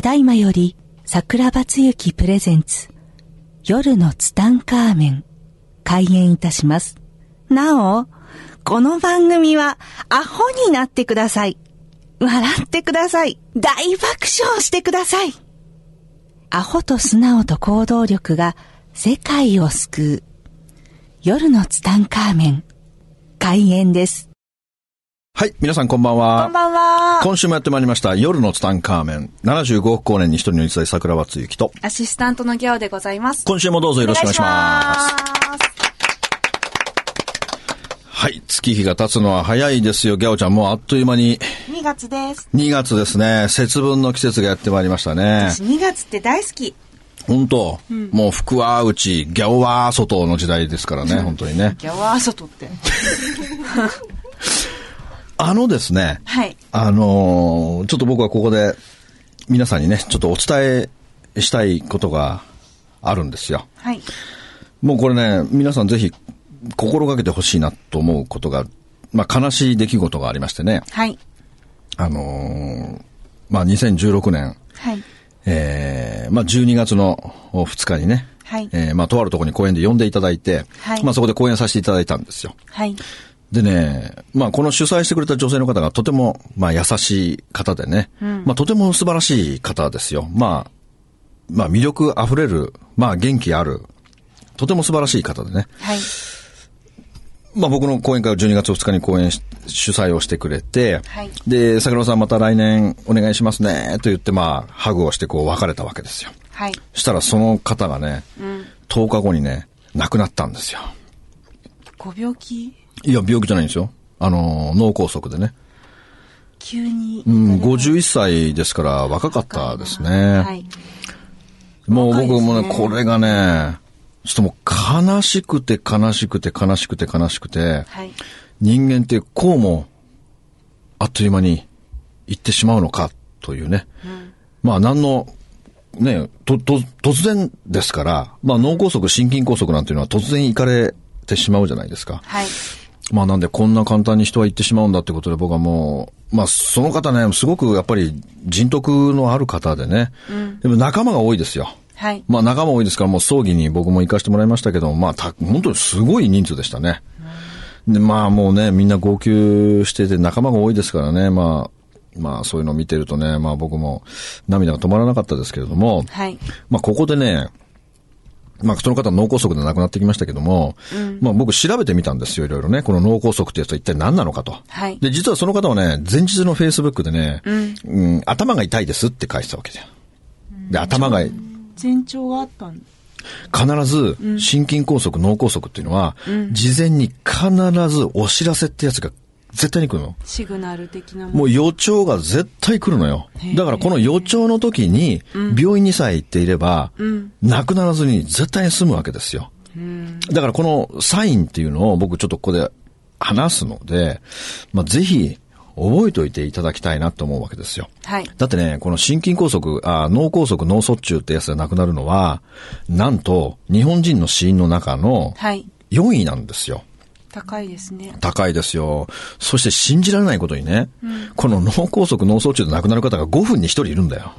ただいまより桜庭つゆきプレゼンツ夜のツタンカーメン開演いたします。なお、この番組はアホになってください。笑ってください。大爆笑してください。アホと素直と行動力が世界を救う。夜のツタンカーメン開演です。はい。皆さんこんばんは。こんばんは。今週もやってまいりました。夜のツタンカーメン。75億光年に一人の一大桜松つゆきと。アシスタントのギャオでございます。今週もどうぞよろしくお願いします。はい。月日が経つのは早いですよ。ギャオちゃん、もうあっという間に。2月です。2月ですね。節分の季節がやってまいりましたね。私2月って大好き。本当、うん、もう福は内、ギャオは外の時代ですからね、本当にね。ギャオは外って。あのですね、はい、あのー、ちょっと僕はここで皆さんにね、ちょっとお伝えしたいことがあるんですよ。はい、もうこれね、皆さんぜひ心がけてほしいなと思うことが、まあ悲しい出来事がありましてね。はい。あのー、まあ2016年、はい、えー、まあ12月の2日にね、はい、えー、まあとあるところに公演で呼んでいただいて、はい、まあそこで公演させていただいたんですよ。はい。でね、まあこの主催してくれた女性の方がとても、まあ優しい方でね、うん、まあとても素晴らしい方ですよ。まあ、まあ魅力あふれる、まあ元気ある、とても素晴らしい方でね。はい。まあ僕の講演会を12月2日に講演し、主催をしてくれて、はい、で、桜庭さんまた来年お願いしますね、と言って、まあ、ハグをしてこう別れたわけですよ。はい。したらその方がね、うん、10日後にね、亡くなったんですよ。ご病気いや、病気じゃないんですよ。あの、脳梗塞でね。急に。うん、51歳ですから若かったですね。はい。もう僕もね、ねこれがね、ちょっともう悲しくて悲しくて悲しくて悲しくて、はい、人間ってこうもあっという間に行ってしまうのかというね。うん、まあ何の、ね、と、と、突然ですから、まあ脳梗塞、心筋梗塞なんていうのは突然行かれてしまうじゃないですか。はい。まあなんでこんな簡単に人は言ってしまうんだってことで僕はもう、まあその方ね、すごくやっぱり人徳のある方でね、うん、でも仲間が多いですよ。はい。まあ仲間多いですからもう葬儀に僕も行かせてもらいましたけど、まあた本当にすごい人数でしたね。うん、で、まあもうね、みんな号泣してて仲間が多いですからね、まあ、まあそういうのを見てるとね、まあ僕も涙が止まらなかったですけれども、はい。まあここでね、まあ、その方脳梗塞で亡くなってきましたけども、うん、まあ僕調べてみたんですよ、いろいろね。この脳梗塞ってやつは一体何なのかと。はい。で、実はその方はね、前日のフェイスブックでね、うん、うん、頭が痛いですって返したわけゃん。で、頭が、前兆があったん必ず、心筋梗塞、脳梗塞っていうのは、事前に必ずお知らせってやつが絶対に来るの。シグナル的なももう予兆が絶対来るのよ。だからこの予兆の時に、病院にさえ行っていれば、うん、亡くならずに絶対に済むわけですよ。だからこのサインっていうのを僕ちょっとここで話すので、まあ、ぜひ、覚えておいていただきたいなと思うわけですよ。はい。だってね、この心筋梗塞、あ脳梗塞、脳卒中ってやつで亡くなるのは、なんと、日本人の死因の中の、4位なんですよ。はい高いですね。高いですよ。そして信じられないことにね、うん、この脳梗塞、脳卒中で亡くなる方が5分に1人いるんだよ。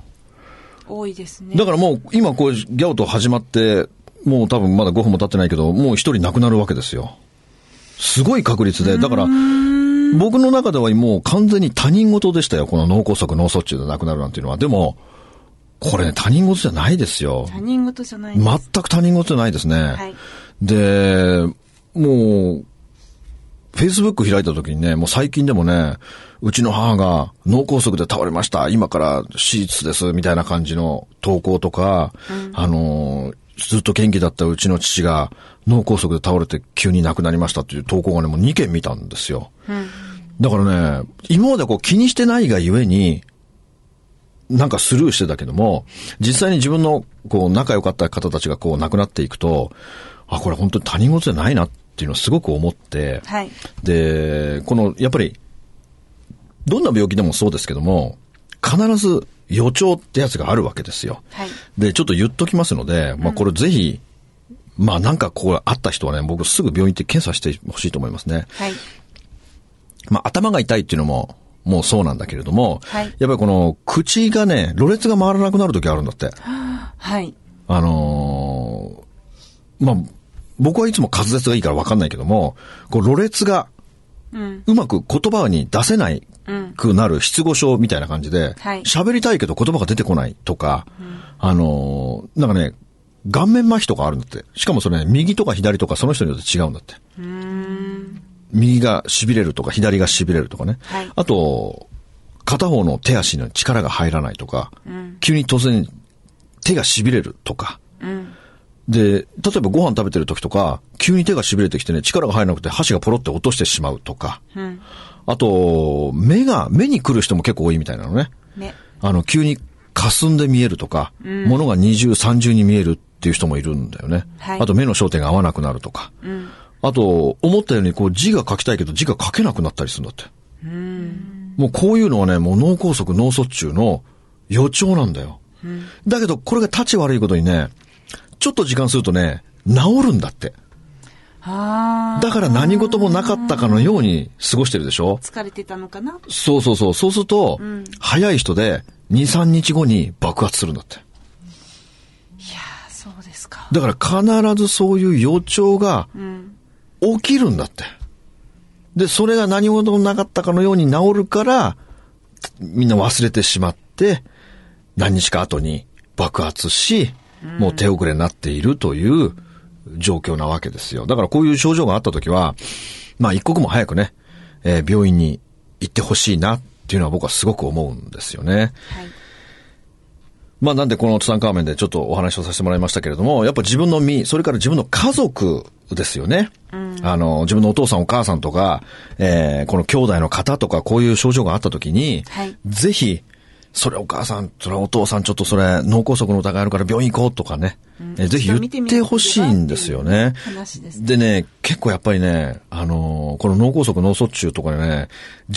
多いですね。だからもう今こう、ギャオと始まって、もう多分まだ5分も経ってないけど、もう1人亡くなるわけですよ。すごい確率で、だから、僕の中ではもう完全に他人事でしたよ。この脳梗塞、脳卒中で亡くなるなんていうのは。でも、これね、他人事じゃないですよ。他人事じゃない全く他人事じゃないですね。はい、で、もう、フェイスブック開いた時にね、もう最近でもね、うちの母が脳梗塞で倒れました、今から手術です、みたいな感じの投稿とか、うん、あの、ずっと元気だったうちの父が脳梗塞で倒れて急に亡くなりましたっていう投稿がね、もう2件見たんですよ。うん、だからね、今までこう気にしてないがゆえに、なんかスルーしてたけども、実際に自分のこう仲良かった方たちがこう亡くなっていくと、あ、これ本当に他人事じゃないなっっていうのをすごく思って、はい、で、この、やっぱり、どんな病気でもそうですけども、必ず予兆ってやつがあるわけですよ。はい、で、ちょっと言っときますので、まあこれぜひ、うん、まあなんかここあった人はね、僕すぐ病院行って検査してほしいと思いますね。はい、まあ頭が痛いっていうのも、もうそうなんだけれども、はい、やっぱりこの口がね、ろれつが回らなくなるときあるんだって。はい。あのー、まあ、僕はいつも滑舌がいいからわかんないけども、こう、ろれつが、うまく言葉に出せないくなる失語症みたいな感じで、喋、うん、はい、りたいけど言葉が出てこないとか、うん、あのー、なんかね、顔面麻痺とかあるんだって。しかもそれね、右とか左とかその人によって違うんだって。右が痺れるとか左が痺れるとかね。はい、あと、片方の手足の力が入らないとか、うん、急に突然手が痺れるとか、うん、で、例えばご飯食べてる時とか、急に手が痺れてきてね、力が入らなくて箸がポロって落としてしまうとか、うん、あと、目が、目に来る人も結構多いみたいなのね。ねあの、急に霞んで見えるとか、うん、物が二重三重に見えるっていう人もいるんだよね。はい、あと目の焦点が合わなくなるとか。うん、あと、思ったようにこう字が書きたいけど字が書けなくなったりするんだって。うん、もうこういうのはね、もう脳梗塞、脳卒中の予兆なんだよ。だけど、これが立ち悪いことにね、ちょっと時間するとね、治るんだって。だから何事もなかったかのように過ごしてるでしょ疲れてたのかなそうそうそう。そうすると、うん、早い人で2、3日後に爆発するんだって。いやそうですか。だから必ずそういう予兆が起きるんだって。で、それが何事もなかったかのように治るから、みんな忘れてしまって、何日か後に爆発し、もう手遅れになっているという状況なわけですよ。だからこういう症状があった時は、まあ一刻も早くね、えー、病院に行ってほしいなっていうのは僕はすごく思うんですよね。はいまあなんでこのツタンカーメンでちょっとお話をさせてもらいましたけれども、やっぱ自分の身、それから自分の家族ですよね。うん、あの、自分のお父さんお母さんとか、えー、この兄弟の方とかこういう症状があった時に、はい、ぜひそれお母さん、それお父さん、ちょっとそれ脳梗塞の疑いあるから病院行こうとかね、うん、ぜひ言ってほしいんですよね。でね、結構やっぱりね、あのー、この脳梗塞、脳卒中とかね、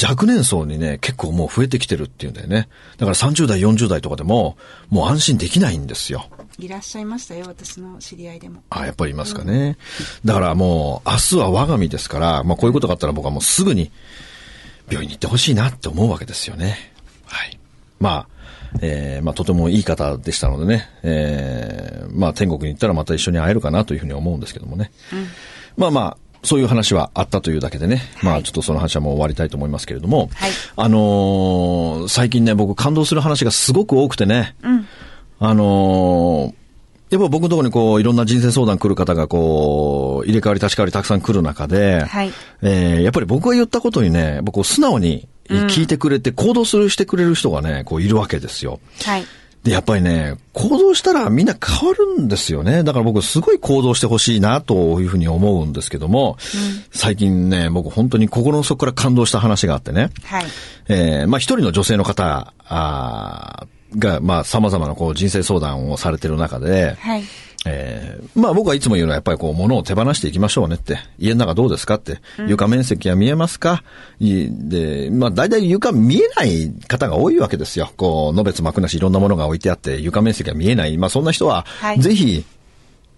若年層にね、結構もう増えてきてるっていうんだよね。だから30代、40代とかでも、もう安心できないんですよ。いらっしゃいましたよ、私の知り合いでも。あ、やっぱりいますかね。うん、だからもう、明日は我が身ですから、まあこういうことがあったら僕はもうすぐに病院に行ってほしいなって思うわけですよね。はい。まあ、えー、まあ、とてもいい方でしたのでね、えー、まあ、天国に行ったらまた一緒に会えるかなというふうに思うんですけどもね。うん、まあまあ、そういう話はあったというだけでね、まあちょっとその話はもう終わりたいと思いますけれども、はい、あのー、最近ね、僕感動する話がすごく多くてね、うん、あのー、やっぱ僕のところにこう、いろんな人生相談来る方がこう、入れ替わり立ち替わりたくさん来る中で、はい、えー、やっぱり僕が言ったことにね、僕素直に聞いてくれて、行動するしてくれる人がね、こういるわけですよ。はい。で、やっぱりね、行動したらみんな変わるんですよね。だから僕すごい行動してほしいなというふうに思うんですけども、うん、最近ね、僕本当に心の底から感動した話があってね。はい。えー、まあ一人の女性の方あが、まあ様々なこう人生相談をされてる中で、はい。えー、まあ僕はいつも言うのはやっぱりこう物を手放していきましょうねって。家の中どうですかって。床面積は見えますか、うん、で、まあ大体床見えない方が多いわけですよ。こう、のべつ幕なしいろんなものが置いてあって床面積が見えない。まあそんな人は、ぜひ、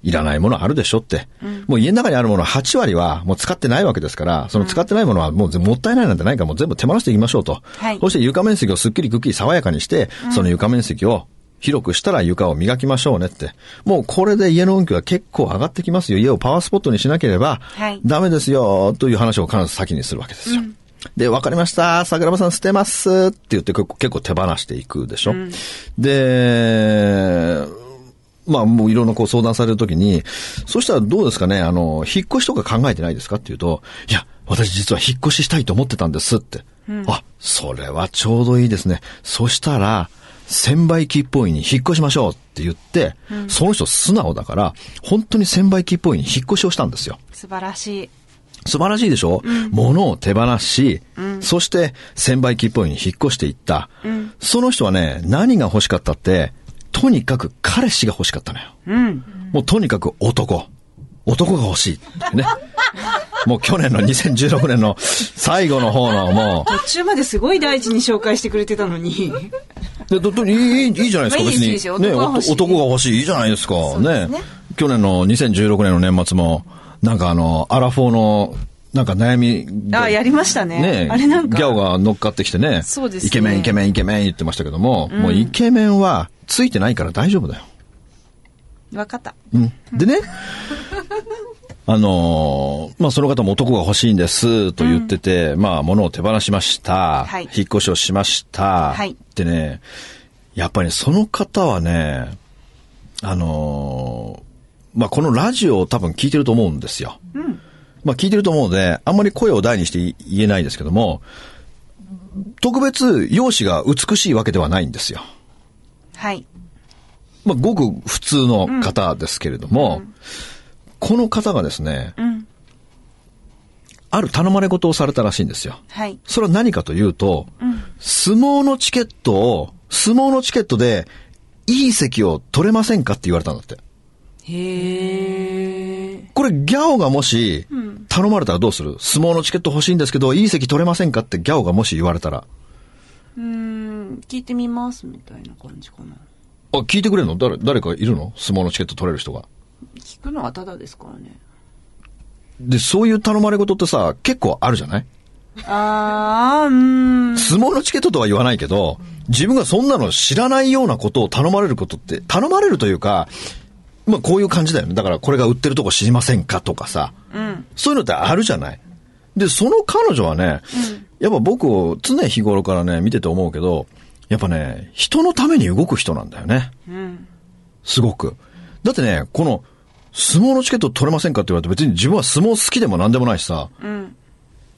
いらないものあるでしょって。もう家の中にあるもの8割はもう使ってないわけですから、その使ってないものはもうもったいないなんてないからもう全部手放していきましょうと。はい、そして床面積をすっきりくっきり爽やかにして、その床面積を広くしたら床を磨きましょうねって。もうこれで家の運気は結構上がってきますよ。家をパワースポットにしなければ、ダメですよ、という話を必ず先にするわけですよ。うんで、わかりました、桜庭さん捨てますって言って結構手放していくでしょ。うん、で、まあもういろんなこう相談されるときに、そしたらどうですかね、あの、引っ越しとか考えてないですかっていうと、いや、私実は引っ越ししたいと思ってたんですって。うん、あ、それはちょうどいいですね。そしたら、千倍木っぽいに引っ越しましょうって言って、うん、その人素直だから、本当に千倍っぽいに引っ越しをしたんですよ。素晴らしい。素晴らしいでしょ、うん、物を手放し、うん、そして千倍木っぽいに引っ越していった、うん、その人はね、何が欲しかったって、とにかく彼氏が欲しかったのよ。うん、もうとにかく男。男が欲しい。ね。もう去年の2016年の最後の方のもう。途中まですごい大事に紹介してくれてたのに。でどいいいいじゃないですか、別に、ね、男が欲しい、いいじゃないですか、ね去年の2016年の年末も、なんかあの、アラフォーの、なんか悩み。あ、やりましたね。ねあれなんか。ギャオが乗っかってきてね。そうです、イケメン、イケメン、イケメン言ってましたけども、もうイケメンはついてないから大丈夫だよ。わかった。うん。でね、あのー、まあ、その方も男が欲しいんですと言ってて、うん、まあ、物を手放しました。はい、引っ越しをしました。はい、ってね、やっぱり、ね、その方はね、あのー、まあ、このラジオを多分聞いてると思うんですよ。うん、まあ、聞いてると思うので、あんまり声を大にして言えないですけども、特別、容姿が美しいわけではないんですよ。はい。まあ、ごく普通の方ですけれども、うんこの方がですね、うん、ある頼まれ事をされたらしいんですよ。はい。それは何かというと、うん、相撲のチケットを、相撲のチケットで、いい席を取れませんかって言われたんだって。へえ。これ、ギャオがもし、頼まれたらどうする、うん、相撲のチケット欲しいんですけど、いい席取れませんかってギャオがもし言われたら。うん、聞いてみますみたいな感じかな。あ、聞いてくれるの誰、誰かいるの相撲のチケット取れる人が。聞くのはただですからね。で、そういう頼まれ事ってさ、結構あるじゃないああ、うん。相撲のチケットとは言わないけど、自分がそんなの知らないようなことを頼まれることって、頼まれるというか、まあこういう感じだよね。だからこれが売ってるとこ知りませんかとかさ、うん、そういうのってあるじゃない。で、その彼女はね、うん、やっぱ僕を常日頃からね、見てて思うけど、やっぱね、人のために動く人なんだよね。うん、すごく。だってね、この、相撲のチケット取れませんかって言われて別に自分は相撲好きでも何でもないしさ、うん、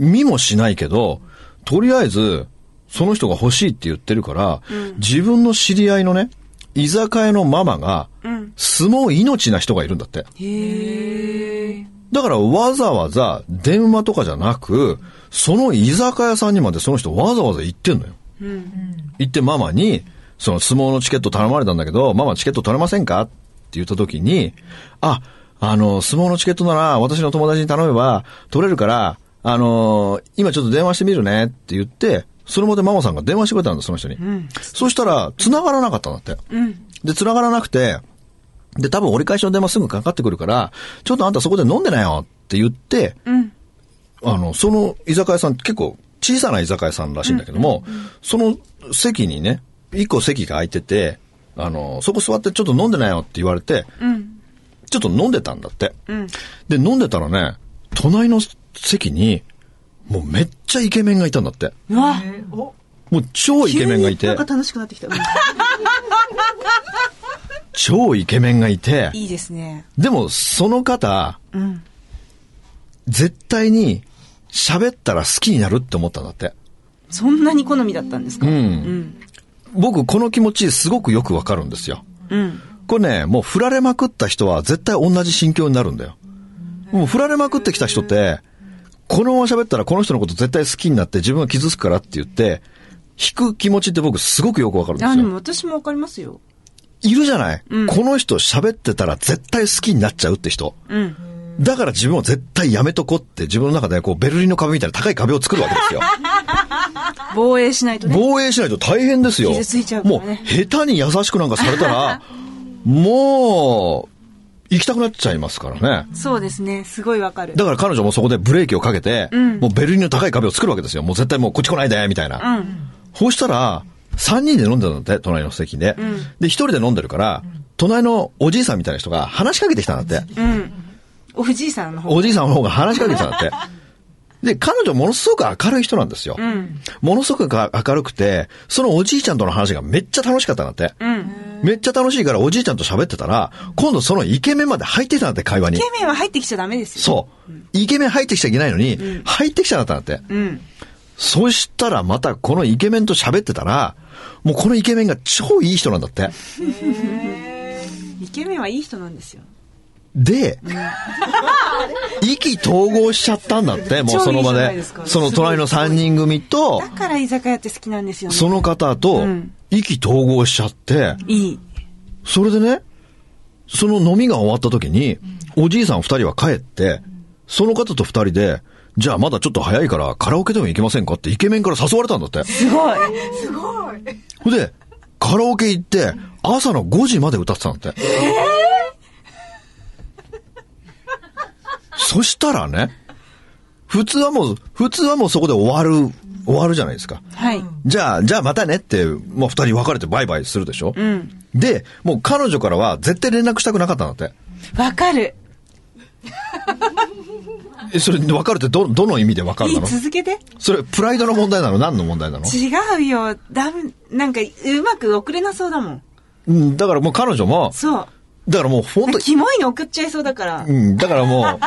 見もしないけど、とりあえず、その人が欲しいって言ってるから、うん、自分の知り合いのね、居酒屋のママが、うん、相撲命な人がいるんだって。だからわざわざ電話とかじゃなく、その居酒屋さんにまでその人わざわざ行ってんのよ。うんうん、行ってママに、その相撲のチケット頼まれたんだけど、ママチケット取れませんか言った時に、あ、あの、相撲のチケットなら私の友達に頼めば取れるから、あの、今ちょっと電話してみるねって言って、それまでママさんが電話してくれたんだ、その人に。うん、そしたら、繋がらなかったんだって。うん、で、繋がらなくて、で、多分折り返しの電話すぐかかってくるから、ちょっとあんたそこで飲んでなよって言って、うん、あの、その居酒屋さん結構小さな居酒屋さんらしいんだけども、その席にね、一個席が空いてて、あの、そこ座ってちょっと飲んでないよって言われて、うん、ちょっと飲んでたんだって、うん。で、飲んでたらね、隣の席に、もうめっちゃイケメンがいたんだって。うわもう超イケメンがいて。楽しくなってきた。超イケメンがいて。いいですね。でも、その方、うん、絶対に喋ったら好きになるって思ったんだって。そんなに好みだったんですか、うん、うん。僕この気持ちすごくよくわかるんですよ。うん。これね、もう振られまくった人は絶対同じ心境になるんだよ。もう振られまくってきた人って、このまま喋ったらこの人のこと絶対好きになって自分は傷つくからって言って、引く気持ちって僕すごくよくわかるんですよ。あ、でも私もわかりますよ。いるじゃない、うん、この人喋ってたら絶対好きになっちゃうって人。うん。だから自分は絶対やめとこって自分の中でこうベルリンの壁みたいな高い壁を作るわけですよ。防衛しないとね。防衛しないと大変ですよ。傷ついちゃう、ね、もう、下手に優しくなんかされたら、もう、行きたくなっちゃいますからね。そうですね。すごいわかる。だから彼女もそこでブレーキをかけて、うん、もうベルリンの高い壁を作るわけですよ。もう絶対もうこっち来ないで、みたいな。うん、そうしたら、3人で飲んでたんだって、隣の席で。うん、で、1人で飲んでるから、隣のおじいさんみたいな人が話しかけてきたんだって。うん。おじいさんの方おじいさんの方が話しかけてきたんだって。で、彼女ものすごく明るい人なんですよ。うん、ものすごく明るくて、そのおじいちゃんとの話がめっちゃ楽しかったなって。うん、めっちゃ楽しいからおじいちゃんと喋ってたら、今度そのイケメンまで入ってたなって会話に。イケメンは入ってきちゃダメですよ。そう。イケメン入ってきちゃいけないのに、うん、入ってきちゃったなって。うんそしたらまたこのイケメンと喋ってたら、もうこのイケメンが超いい人なんだって。イケメンはいい人なんですよ。で、意気投合しちゃったんだって、もうその場で。その隣の3人組と、だから居酒屋って好きなんですよね。その方と、意気投合しちゃって、いい。それでね、その飲みが終わった時に、おじいさん2人は帰って、その方と2人で、じゃあまだちょっと早いからカラオケでも行けませんかってイケメンから誘われたんだって。すごい。すごい。ほで、カラオケ行って、朝の5時まで歌ってたんだって。えーそしたらね、普通はもう、普通はもうそこで終わる、終わるじゃないですか。はい。じゃあ、じゃあまたねって、もう二人別れてバイバイするでしょうん。で、もう彼女からは絶対連絡したくなかったんだって。わかる。え、それわかるってど、どの意味でわかるの続けて。それ、プライドの問題なの何の問題なの違うよ。だなんか、うまく送れなそうだもん。うん、だからもう彼女も。そう。だからもう本当に。キモいの送っちゃいそうだから。うん、だからも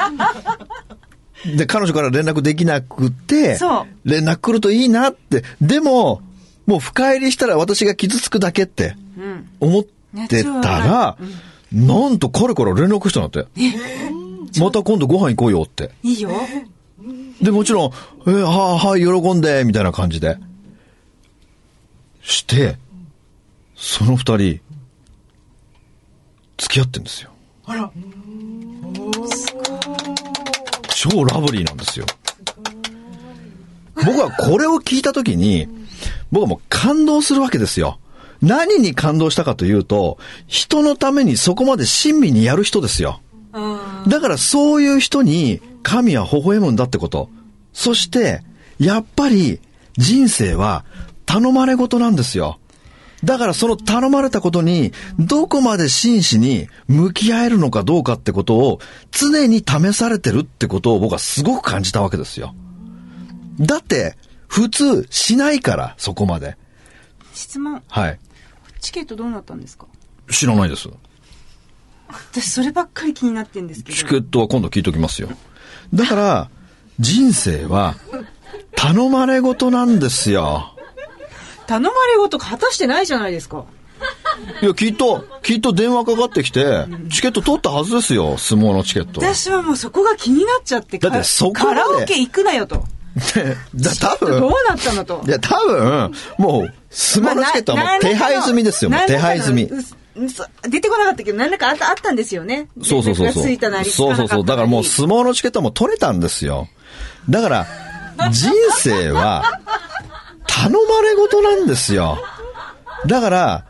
う。で、彼女から連絡できなくて、そう。連絡来るといいなって。でも、もう深入りしたら私が傷つくだけって、思ってたら、うん、なんと彼から連絡したんだって。また今度ご飯行こうよって。いいよ。で、もちろん、えー、はあ、はい、喜んで、みたいな感じで。して、その二人、付き合ってんですよ。あら。超ラブリーなんですよ。僕はこれを聞いたときに、僕はもう感動するわけですよ。何に感動したかというと、人のためにそこまで親身にやる人ですよ。だからそういう人に神は微笑むんだってこと。そして、やっぱり人生は頼まれ事なんですよ。だからその頼まれたことに、どこまで真摯に向き合えるのかどうかってことを、常に試されてるってことを僕はすごく感じたわけですよ。だって、普通しないから、そこまで。質問。はい。チケットどうなったんですか知らないです。私そればっかり気になってんですけど。チケットは今度聞いときますよ。だから、人生は頼まれ事なんですよ。頼まれごと果たしてないじゃないですか。いや、きっと、きっと電話かかってきて、チケット取ったはずですよ、相撲のチケット。私はもうそこが気になっちゃって、だってそこカラオケ行くなよと。だ多分どうなったのと。いや、多分、もう、相撲のチケットはもう手配済みですよ、手配済み。出てこなかったけど、何らかあったあったんですよね。そうそうそうそう。いたなりそうそうそう。だからもう相撲のチケットも取れたんですよ。だから、人生は、頼まれ事なんですよ。だから、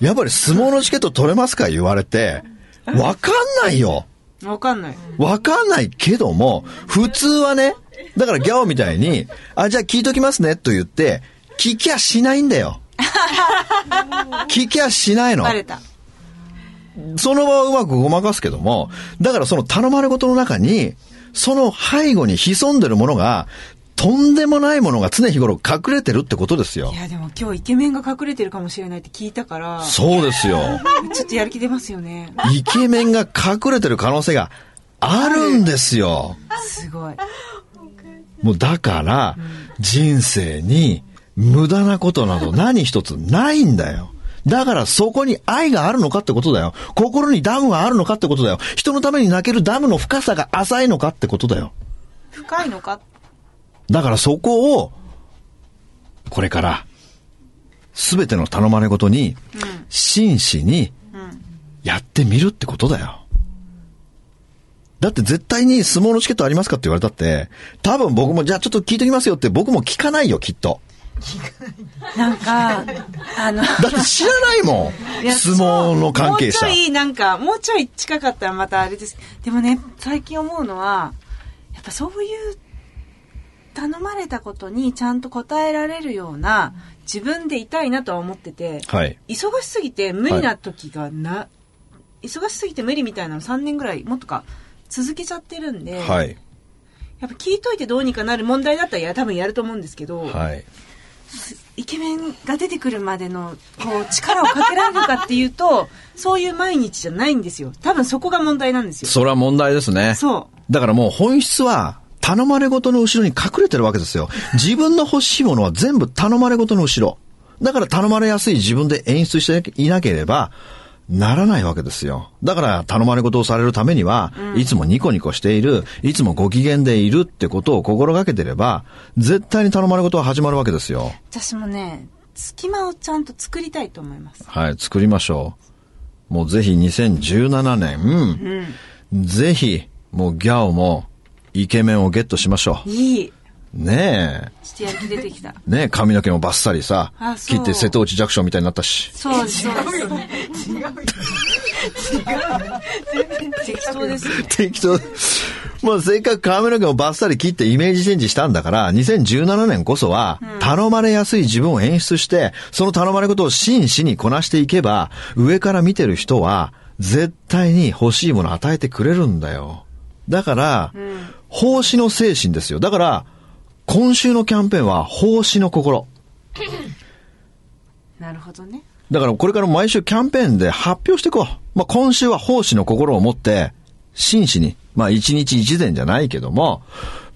やっぱり相撲のチケット取れますか言われて、わかんないよ。わかんない。わかんないけども、普通はね、だからギャオみたいに、あ、じゃあ聞いときますねと言って、聞きゃしないんだよ。聞きゃしないの。その場はうまくごまかすけども、だからその頼まれ事の中に、その背後に潜んでるものが、とんでもないものが常日頃隠れてるってことですよ。いや、でも今日イケメンが隠れてるかもしれないって聞いたから。そうですよ。ちょっとやる気出ますよね。イケメンが隠れてる可能性があるんですよ。すごい。もうだから、人生に無駄なことなど何一つないんだよ。だからそこに愛があるのかってことだよ。心にダムがあるのかってことだよ。人のために泣けるダムの深さが浅いのかってことだよ。深いのかだからそこを、これから、すべての頼まれごとに、真摯に、やってみるってことだよ。だって絶対に相撲のチケットありますかって言われたって、多分僕も、じゃあちょっと聞いてきますよって僕も聞かないよ、きっと。なんか、あの。だって知らないもん。相撲の関係者。もうちょい、なんか、もうちょい近かったらまたあれです。でもね、最近思うのは、やっぱそういう頼まれたことにちゃんと答えられるような自分でいたいなとは思ってて、はい、忙しすぎて無理な時がな、はい、忙しすぎて無理みたいなの3年ぐらいもっとか続けちゃってるんで、はい、やっぱ聞いといてどうにかなる問題だったらや多分やると思うんですけど、イケメンが出てくるまでのこう力をかけられるかっていうと そういう毎日じゃないんですよ多分そこが問題なんですよそれは問題ですねそうだからもう本質は頼まれ事の後ろに隠れてるわけですよ。自分の欲しいものは全部頼まれ事の後ろ。だから頼まれやすい自分で演出していなければ、ならないわけですよ。だから頼まれ事をされるためには、いつもニコニコしている、いつもご機嫌でいるってことを心がけてれば、絶対に頼まれ事は始まるわけですよ。私もね、隙間をちゃんと作りたいと思います。はい、作りましょう。もうぜひ2017年、うん、ぜひ、もうギャオも、イケメンをゲットしましょう。いい。ねえ。して焼き出てきた。ねえ、髪の毛もバッサリさ、切って瀬戸内弱小みたいになったし。そうそう違うよね。違うよ違う。全 然適当です、ね。適当。まあ、せっかく髪の毛をバッサリ切ってイメージチェンジしたんだから、2017年こそは、頼まれやすい自分を演出して、その頼まれことを真摯にこなしていけば、上から見てる人は、絶対に欲しいものを与えてくれるんだよ。だから、うん、奉仕の精神ですよ。だから、今週のキャンペーンは奉仕の心。なるほどね。だからこれから毎週キャンペーンで発表していこう。まあ、今週は奉仕の心を持って、真摯に、まあ、一日一善じゃないけども、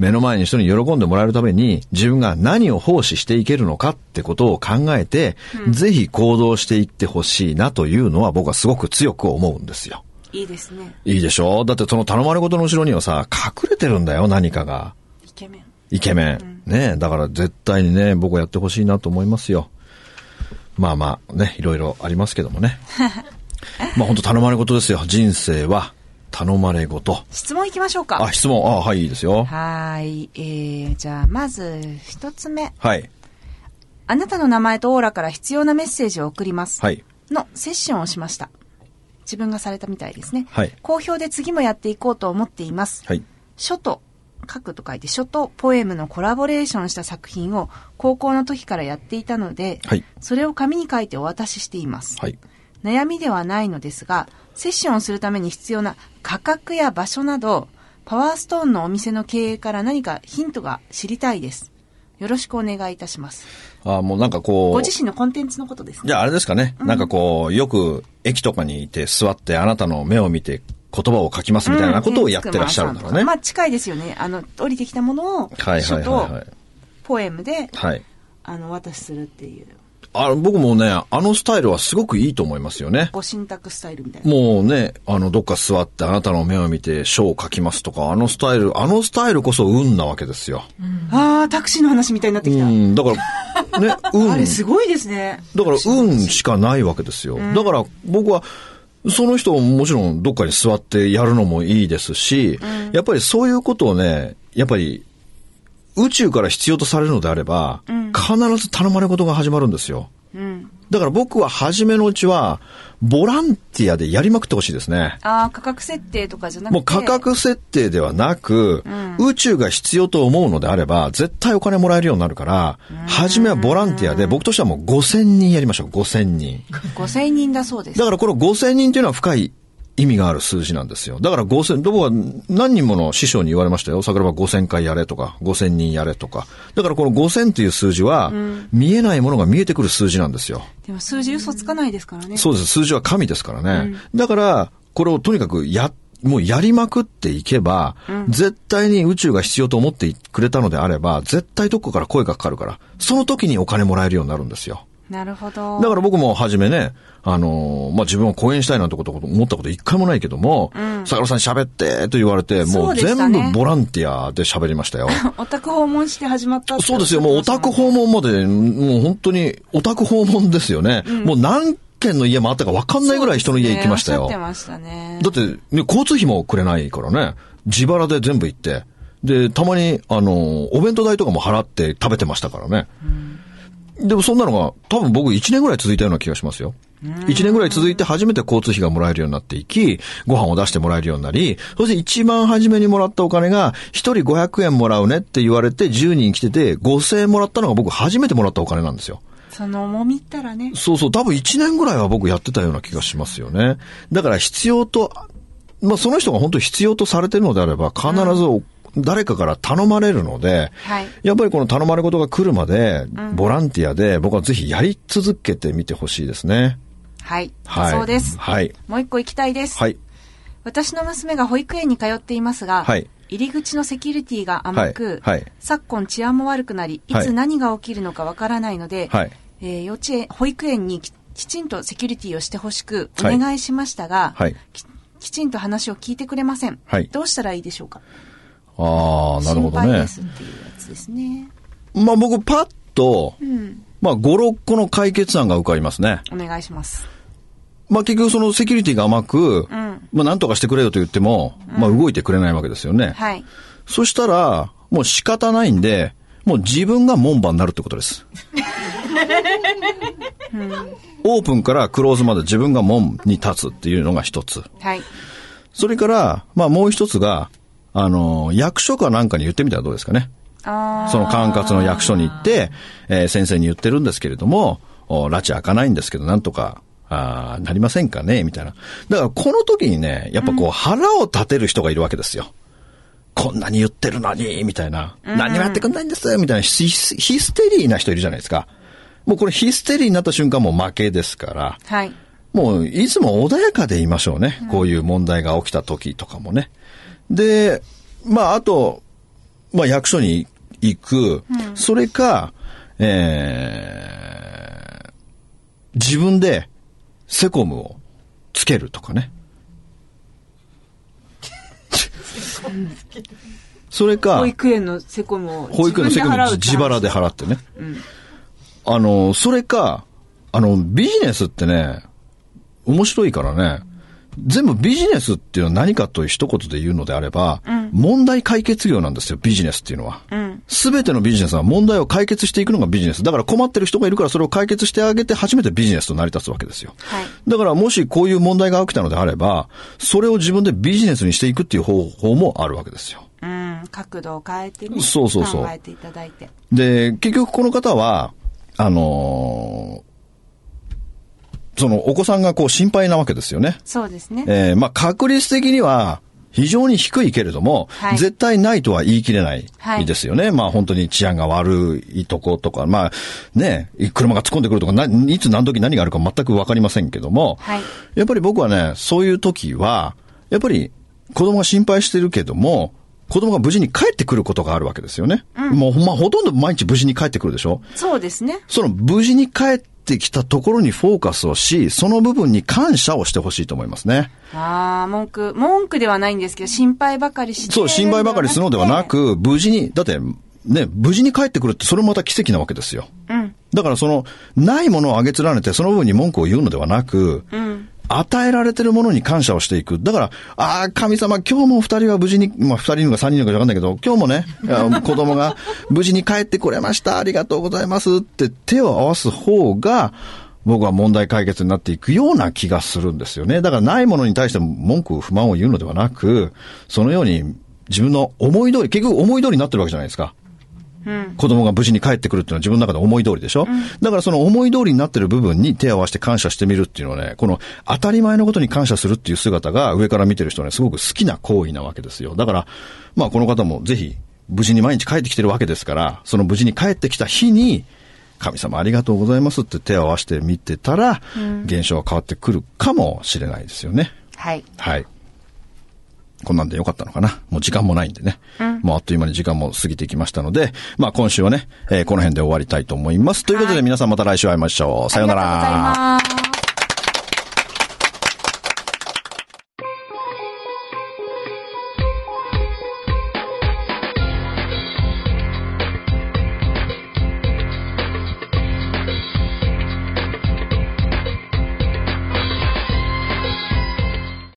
目の前の人に喜んでもらえるために、自分が何を奉仕していけるのかってことを考えて、うん、ぜひ行動していってほしいなというのは僕はすごく強く思うんですよ。いいですね。いいでしょだってその頼まれ事の後ろにはさ、隠れてるんだよ、何かが。イケメン。イケメン。うん、ねだから絶対にね、僕はやってほしいなと思いますよ。まあまあ、ね、いろいろありますけどもね。まあ本当頼まれ事ですよ。人生は頼まれ事。質問いきましょうか。あ、質問。あ、はい、いいですよ。はい。えー、じゃあまず一つ目。はい。あなたの名前とオーラから必要なメッセージを送ります。はい。のセッションをしました。自分がされたみたいですね。はい。好評で次もやっていこうと思っています。はい。書と書くと書いて書とポエムのコラボレーションした作品を高校の時からやっていたので、はい、それを紙に書いてお渡ししています、はい、悩みではないのですがセッションをするために必要な価格や場所などパワーストーンのお店の経営から何かヒントが知りたいですよろしくお願いいたします。あもうなんかこう。ご自身のコンテンツのことですね。じゃああれですかね。なんかこう、よく駅とかにいて座ってあなたの目を見て言葉を書きますみたいなことをやってらっしゃるんだろうね。うん、まあ近いですよね。あの、降りてきたものを、はと、ポエムで、はい、あの、渡しするっていう。あ僕もね、あのスタイルはすごくいいと思いますよね。ご神託スタイルみたいな。もうね、あの、どっか座ってあなたの目を見て書を書きますとか、あのスタイル、あのスタイルこそ運なわけですよ。うん、ああ、タクシーの話みたいになってきた。うん、だから、ね、運。あれすごいですね。だから運しかないわけですよ。うん、だから僕は、その人ももちろんどっかに座ってやるのもいいですし、うん、やっぱりそういうことをね、やっぱり宇宙から必要とされるのであれば、うん、必ず頼まれ事が始まるんですよ。うん、だから僕は初めのうちは、ボランティアでやりまくってほしいですね。ああ、価格設定とかじゃなくて。もう価格設定ではなく、うん、宇宙が必要と思うのであれば、絶対お金もらえるようになるから、初めはボランティアで、僕としてはもう5000人やりましょう、5000人。5000人だそうです。だからこの5000人というのは深い意味がある数字なんですよ。だから5000、僕は何人もの師匠に言われましたよ。桜庭5000回やれとか、5000人やれとか。だからこの5000という数字は、うん、見えないものが見えてくる数字なんですよ。でも数字嘘つかないですからね。そうです。数字は神ですからね。うん、だから、これをとにかくやもうやりまくっていけば、うん、絶対に宇宙が必要と思ってくれたのであれば、絶対どこから声がかかるから、その時にお金もらえるようになるんですよ。なるほど。だから僕も初めね、あのー、まあ、自分は講演したいなんてこと思ったこと一回もないけども、うん、坂野さん喋ってと言われて、もう全部ボランティアで喋りましたよ。オタク訪問して始まったそうですよ。もうオタク訪問まで、もう本当にオタク訪問ですよね。うん、もう何軒の家もあったか分かんないぐらい人の家行きましたよ。ね、たねだって、ね、交通費もくれないからね、自腹で全部行って、で、たまに、あのー、お弁当代とかも払って食べてましたからね。うんでもそんなのが多分僕1年ぐらい続いたような気がしますよ。1年ぐらい続いて初めて交通費がもらえるようになっていき、ご飯を出してもらえるようになり、そして一番初めにもらったお金が、1人500円もらうねって言われて10人来てて、5000円もらったのが僕初めてもらったお金なんですよ。その重みったらね。そうそう、多分1年ぐらいは僕やってたような気がしますよね。だから必要と、まあその人が本当に必要とされてるのであれば、必ず、うん誰かから頼まれるので、はい、やっぱりこの頼まれとが来るまで、ボランティアで僕はぜひやり続けてみてほしいですね。はい。はい、そうです。はい。もう一個行きたいです。はい。私の娘が保育園に通っていますが、はい、入り口のセキュリティが甘く、はいはい、昨今治安も悪くなり、いつ何が起きるのかわからないので、はい、えー、幼稚園、保育園にきちんとセキュリティをしてほしくお願いしましたが、き、きちんと話を聞いてくれません。どうしたらいいでしょうかああ、なるほどね。まあ僕パッと、うん、まあ5、6個の解決案が浮かびますね。お願いします。まあ結局そのセキュリティが甘く、うん、まあなんとかしてくれよと言っても、うん、まあ動いてくれないわけですよね。はい。そしたら、もう仕方ないんで、もう自分が門番になるってことです。オープンからクローズまで自分が門に立つっていうのが一つ。はい。それから、まあもう一つが、あの、役所かなんかに言ってみたらどうですかね。その管轄の役所に行って、えー、先生に言ってるんですけれども、拉致開かないんですけど、なんとか、ああ、なりませんかねみたいな。だからこの時にね、やっぱこう腹を立てる人がいるわけですよ。うん、こんなに言ってるのに、みたいな。ん、何もやってくんないんですみたいなヒステリーな人いるじゃないですか。もうこれヒステリーになった瞬間も負けですから。はい。もういつも穏やかでいましょうね。こういう問題が起きた時とかもね。で、まあ、あと、まあ、役所に行く、うん、それか、えー、自分でセコムをつけるとかね。それか、保育園のセコムを保育園のセコムを自腹で払ってね。うん、あの、それか、あの、ビジネスってね、面白いからね、全部ビジネスっていうのは何かという一言で言うのであれば、うん、問題解決業なんですよ、ビジネスっていうのは。す、う、べ、ん、てのビジネスは問題を解決していくのがビジネス。だから困ってる人がいるからそれを解決してあげて初めてビジネスと成り立つわけですよ。はい、だからもしこういう問題が起きたのであれば、それを自分でビジネスにしていくっていう方法もあるわけですよ。うん、角度を変えて、ね、そうそうそう考えていただいて。で、結局この方は、あのーそのお子さんがこう心配なわけですよね。そうですね。えー、まあ確率的には非常に低いけれども、はい、絶対ないとは言い切れないですよね。はい、まあ本当に治安が悪いとことか、まあね、車が突っ込んでくるとか、いつ何時何があるか全くわかりませんけども、はい、やっぱり僕はね、そういう時は、やっぱり子供が心配してるけども、子供が無事に帰ってくることがあるわけですよね。うん、もう、まあ、ほとんど毎日無事に帰ってくるでしょそうですね。その無事に帰ってってきたところにフォーカスをし、その部分に感謝をしてほしいと思いますね。ああ、文句、文句ではないんですけど、心配ばかりしてそう、心配ばかりするのではなく、無事に、だって、ね、無事に帰ってくるって、それもまた奇跡なわけですよ。うん、だからその、ないものをあげつられて、その部分に文句を言うのではなく、うん与えられてるものに感謝をしていく。だから、ああ、神様、今日も二人は無事に、まあ二人のか三人のかわかんないけど、今日もね、子供が 無事に帰ってこれました、ありがとうございますって手を合わす方が、僕は問題解決になっていくような気がするんですよね。だからないものに対して文句、不満を言うのではなく、そのように自分の思い通り、結局思い通りになってるわけじゃないですか。子供が無事に帰ってくるっていうのは自分の中で思い通りでしょ、うん、だからその思い通りになってる部分に手を合わせて感謝してみるっていうのはね、この当たり前のことに感謝するっていう姿が上から見てる人はね、すごく好きな行為なわけですよ。だから、まあこの方もぜひ無事に毎日帰ってきてるわけですから、その無事に帰ってきた日に、神様ありがとうございますって手を合わせてみてたら、うん、現象は変わってくるかもしれないですよね。はい。はい。こんなんでよかったのかな。もう時間もないんでね。うん、もうあっという間に時間も過ぎてきましたので、まあ今週はね、えー、この辺で終わりたいと思います。ということで皆さんまた来週会いましょう。さようなら。